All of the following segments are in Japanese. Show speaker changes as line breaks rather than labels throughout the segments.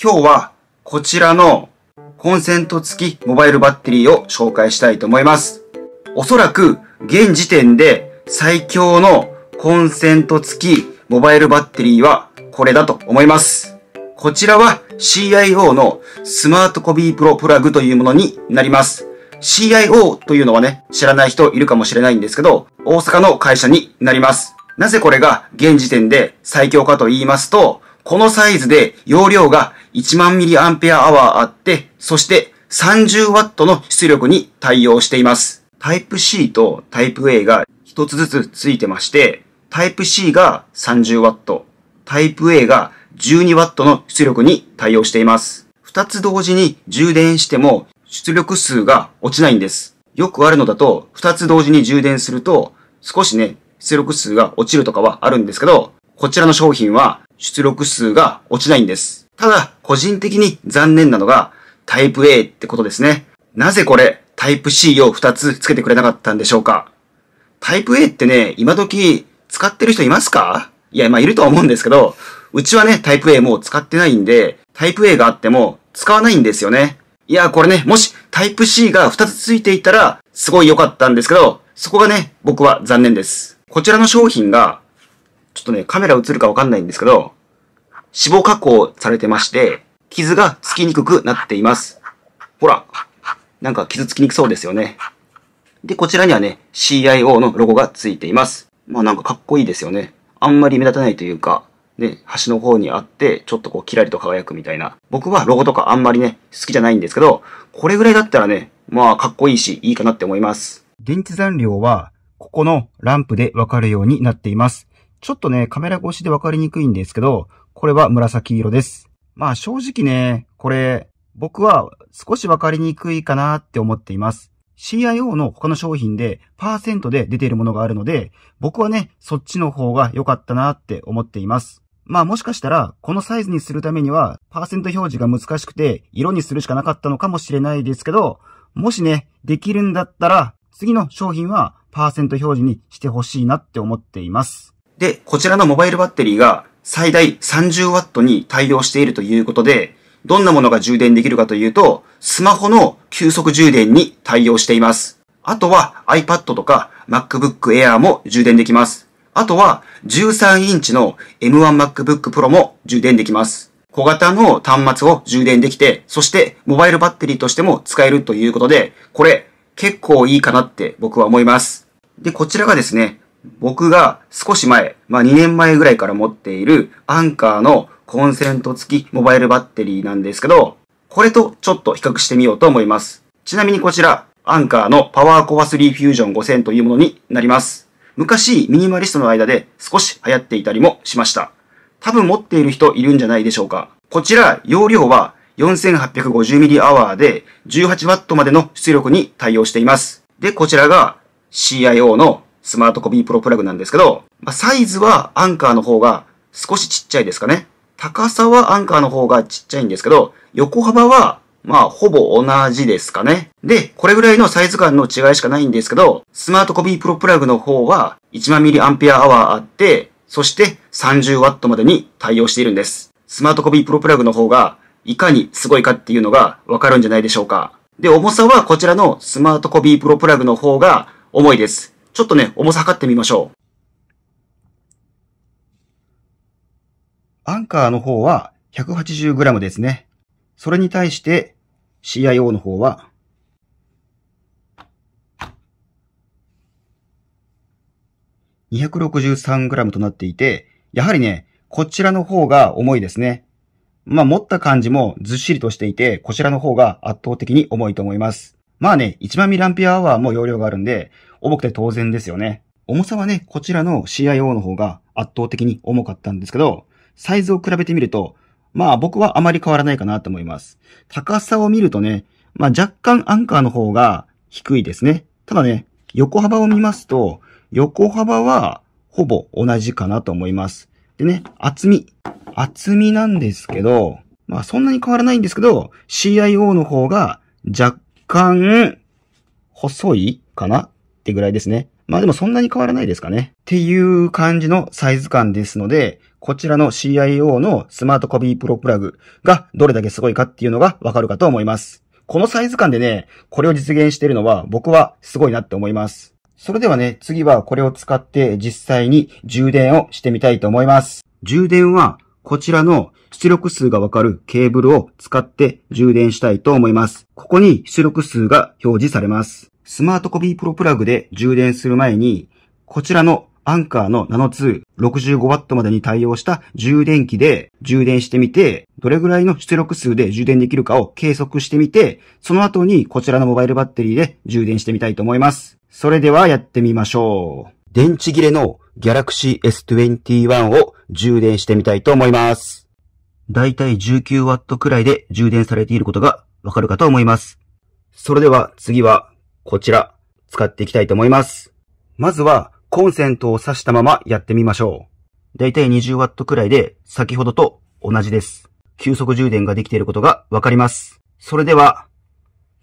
今日はこちらのコンセント付きモバイルバッテリーを紹介したいと思います。おそらく現時点で最強のコンセント付きモバイルバッテリーはこれだと思います。こちらは CIO のスマートコピープロプラグというものになります。CIO というのはね、知らない人いるかもしれないんですけど、大阪の会社になります。なぜこれが現時点で最強かと言いますと、このサイズで容量が1万ミリアンペアアワーあって、そして30ワットの出力に対応しています。タイプ C とタイプ A が一つずつついてまして、タイプ C が30ワット、タイプ A が12ワットの出力に対応しています。二つ同時に充電しても出力数が落ちないんです。よくあるのだと、二つ同時に充電すると、少しね、出力数が落ちるとかはあるんですけど、こちらの商品は出力数が落ちないんです。ただ、個人的に残念なのが、タイプ A ってことですね。なぜこれ、タイプ C を2つ付けてくれなかったんでしょうかタイプ A ってね、今時使ってる人いますかいや、まあいるとは思うんですけど、うちはね、タイプ A もう使ってないんで、タイプ A があっても使わないんですよね。いや、これね、もしタイプ C が2つ付いていたら、すごい良かったんですけど、そこがね、僕は残念です。こちらの商品が、ちょっとね、カメラ映るかわかんないんですけど、脂肪加工されてまして、傷がつきにくくなっています。ほら、なんか傷つきにくそうですよね。で、こちらにはね、CIO のロゴがついています。まあなんかかっこいいですよね。あんまり目立たないというか、ね、端の方にあって、ちょっとこう、キラリと輝くみたいな。僕はロゴとかあんまりね、好きじゃないんですけど、これぐらいだったらね、まあ、かっこいいし、いいかなって思います。電池残量は、ここのランプでわかるようになっています。ちょっとね、カメラ越しでわかりにくいんですけど、これは紫色です。まあ正直ね、これ、僕は少しわかりにくいかなって思っています。CIO の他の商品でパーセントで出ているものがあるので、僕はね、そっちの方が良かったなって思っています。まあもしかしたら、このサイズにするためには、パーセント表示が難しくて、色にするしかなかったのかもしれないですけど、もしね、できるんだったら、次の商品はパーセント表示にしてほしいなって思っています。で、こちらのモバイルバッテリーが最大 30W に対応しているということで、どんなものが充電できるかというと、スマホの急速充電に対応しています。あとは iPad とか MacBook Air も充電できます。あとは13インチの M1MacBook Pro も充電できます。小型の端末を充電できて、そしてモバイルバッテリーとしても使えるということで、これ結構いいかなって僕は思います。で、こちらがですね、僕が少し前、まあ2年前ぐらいから持っているアンカーのコンセント付きモバイルバッテリーなんですけど、これとちょっと比較してみようと思います。ちなみにこちら、アンカーのパワーコア3フュージョン5000というものになります。昔、ミニマリストの間で少し流行っていたりもしました。多分持っている人いるんじゃないでしょうか。こちら、容量は 4850mAh で 18W までの出力に対応しています。で、こちらが CIO のスマートコピープロプラグなんですけど、まあ、サイズはアンカーの方が少しちっちゃいですかね。高さはアンカーの方がちっちゃいんですけど、横幅はまあ、ほぼ同じですかね。で、これぐらいのサイズ感の違いしかないんですけど、スマートコピープロプラグの方は1万 mAh あって、そして 30W までに対応しているんです。スマートコピープロプラグの方がいかにすごいかっていうのがわかるんじゃないでしょうか。で、重さはこちらのスマートコピープロプラグの方が重いです。ちょっとね、重さ測ってみましょう。アンカーの方は 180g ですね。それに対して CIO の方は 263g となっていて、やはりね、こちらの方が重いですね。まあ、持った感じもずっしりとしていて、こちらの方が圧倒的に重いと思います。まあね、1万ミランピアアワーも容量があるんで、重くて当然ですよね。重さはね、こちらの CIO の方が圧倒的に重かったんですけど、サイズを比べてみると、まあ僕はあまり変わらないかなと思います。高さを見るとね、まあ若干アンカーの方が低いですね。ただね、横幅を見ますと、横幅はほぼ同じかなと思います。でね、厚み。厚みなんですけど、まあそんなに変わらないんですけど、CIO の方が若干、細いかなってぐらいですね。まあでもそんなに変わらないですかね。っていう感じのサイズ感ですので、こちらの CIO のスマートコピープロプラグがどれだけすごいかっていうのがわかるかと思います。このサイズ感でね、これを実現しているのは僕はすごいなって思います。それではね、次はこれを使って実際に充電をしてみたいと思います。充電はこちらの出力数がわかるケーブルを使って充電したいと思います。ここに出力数が表示されます。スマートコピープロプラグで充電する前に、こちらのアンカーのナノ2 65W までに対応した充電器で充電してみて、どれぐらいの出力数で充電できるかを計測してみて、その後にこちらのモバイルバッテリーで充電してみたいと思います。それではやってみましょう。電池切れの Galaxy S21 を充電してみたいと思います。だいたい 19W くらいで充電されていることがわかるかと思います。それでは次はこちら使っていきたいと思います。まずはコンセントを挿したままやってみましょう。だいたい 20W くらいで先ほどと同じです。急速充電ができていることがわかります。それでは、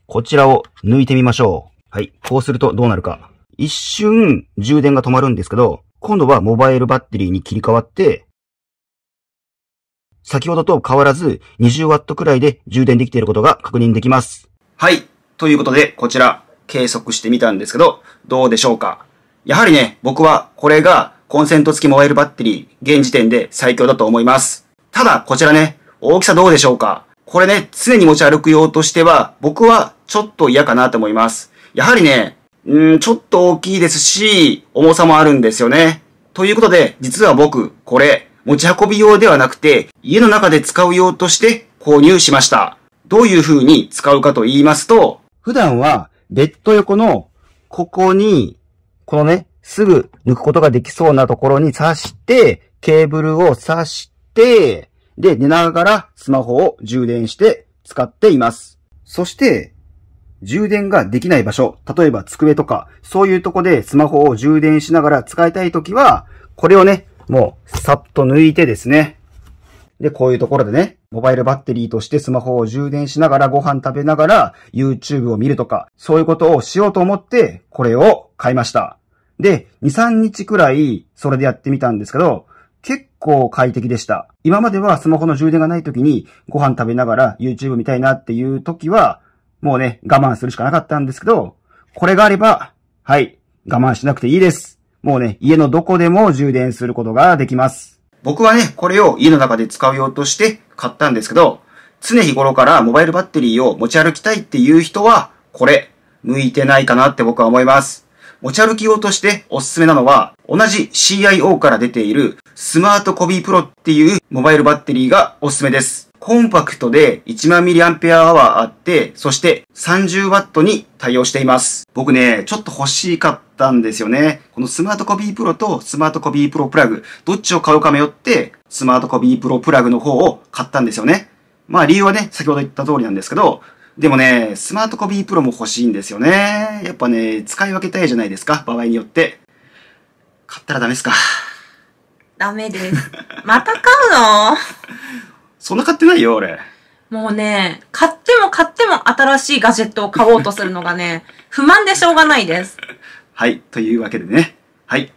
こちらを抜いてみましょう。はい。こうするとどうなるか。一瞬充電が止まるんですけど、今度はモバイルバッテリーに切り替わって、先ほどと変わらず 20W くらいで充電できていることが確認できます。はい。ということで、こちら計測してみたんですけど、どうでしょうかやはりね、僕はこれがコンセント付きモバイルバッテリー、現時点で最強だと思います。ただ、こちらね、大きさどうでしょうかこれね、常に持ち歩く用としては、僕はちょっと嫌かなと思います。やはりね、んん、ちょっと大きいですし、重さもあるんですよね。ということで、実は僕、これ、持ち運び用ではなくて、家の中で使う用として購入しました。どういう風に使うかと言いますと、普段はベッド横のここに、このね、すぐ抜くことができそうなところに刺して、ケーブルを挿して、で、寝ながらスマホを充電して使っています。そして、充電ができない場所、例えば机とか、そういうとこでスマホを充電しながら使いたいときは、これをね、もう、さっと抜いてですね。で、こういうところでね、モバイルバッテリーとしてスマホを充電しながらご飯食べながら YouTube を見るとか、そういうことをしようと思って、これを買いました。で、2、3日くらい、それでやってみたんですけど、結構快適でした。今まではスマホの充電がない時に、ご飯食べながら YouTube 見たいなっていう時は、もうね、我慢するしかなかったんですけど、これがあれば、はい、我慢しなくていいです。もうね、家のどこでも充電することができます。僕はね、これを家の中で使う用として買ったんですけど、常日頃からモバイルバッテリーを持ち歩きたいっていう人は、これ、向いてないかなって僕は思います。持ち歩き用としておすすめなのは、同じ CIO から出ているスマートコビープロっていうモバイルバッテリーがおすすめです。コンパクトで1万 mAh あって、そして 30W に対応しています。僕ね、ちょっと欲しかったったんですよね。このスマートコピープロとスマートコピープロプラグ、どっちを買うか迷って、スマートコピープロプラグの方を買ったんですよね。まあ理由はね、先ほど言った通りなんですけど、でもね、スマートコピープロも欲しいんですよね。やっぱね、使い分けたいじゃないですか、場合によって。買ったらダメですか。
ダメです。
また買うの そんな買ってないよ、俺。
もうね、買っても買っても新しいガジェットを買おうとするのがね、不満でしょうがないです。
はい。というわけでね。はい。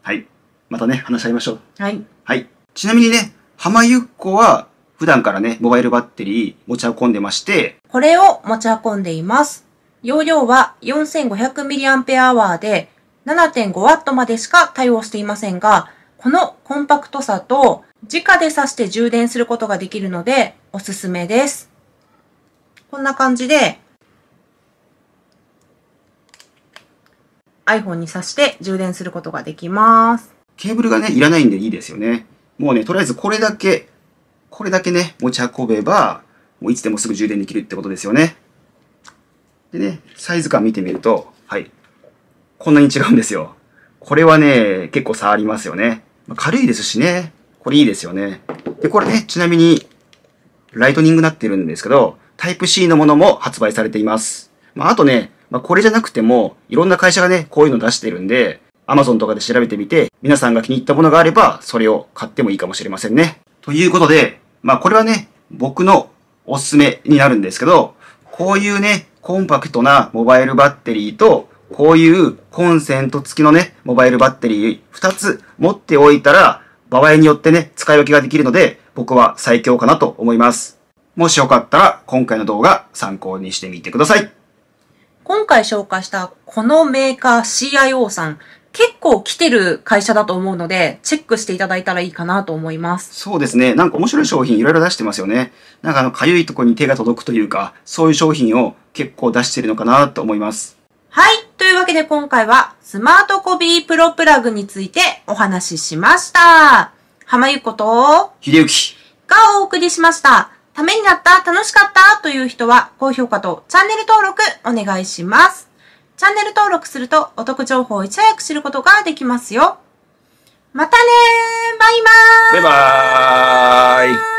はい。またね、話し合いましょう。はい。はい。ちなみにね、浜ゆっこは、普段からね、モバイルバッテリー持ち運んでまして、
これを持ち運んでいます。容量は 4500mAh で 7.5W までしか対応していませんが、このコンパクトさと直で挿して充電することができるのでおすすめです。こんな感じで iPhone に挿して充電することができます。ケーブルがね、いらないんでい
いですよね。もうね、とりあえずこれだけ、これだけね、持ち運べば、もういつでもすぐ充電できるってことですよね。でね、サイズ感見てみると、はい。こんなに違うんですよ。これはね、結構差ありますよね。まあ、軽いですしね。これいいですよね。で、これね、ちなみに、ライトニングになってるんですけど、タイプ C のものも発売されています。まあ、あとね、まあ、これじゃなくても、いろんな会社がね、こういうの出してるんで、Amazon とかで調べてみて、皆さんが気に入ったものがあれば、それを買ってもいいかもしれませんね。ということで、まあこれはね、僕のおすすめになるんですけど、こういうね、コンパクトなモバイルバッテリーと、こういうコンセント付きのね、モバイルバッテリー2つ持っておいたら、場合によってね、使い分けができるので、僕は最強かなと思います。もしよかったら、今回の動画参考にしてみてください。
今回紹介したこのメーカー CIO さん、結構来てる会社だと思うので、チェックしていただいたらいいかなと思います。
そうですね。なんか面白い商品いろいろ出してますよね。なんかあの、かゆいとこに手が届くというか、そういう商品を結構出してるのかなと思います。
はい。というわけで今回は、スマートコビープロプラグについてお話ししました。浜ゆこと、ひでゆきがお送りしました。ためになった、楽しかったという人は、高評価とチャンネル登録お願いします。チャンネル登録するとお得情報をいち早く知ることができますよ。またねバイ
バーイバイバーイ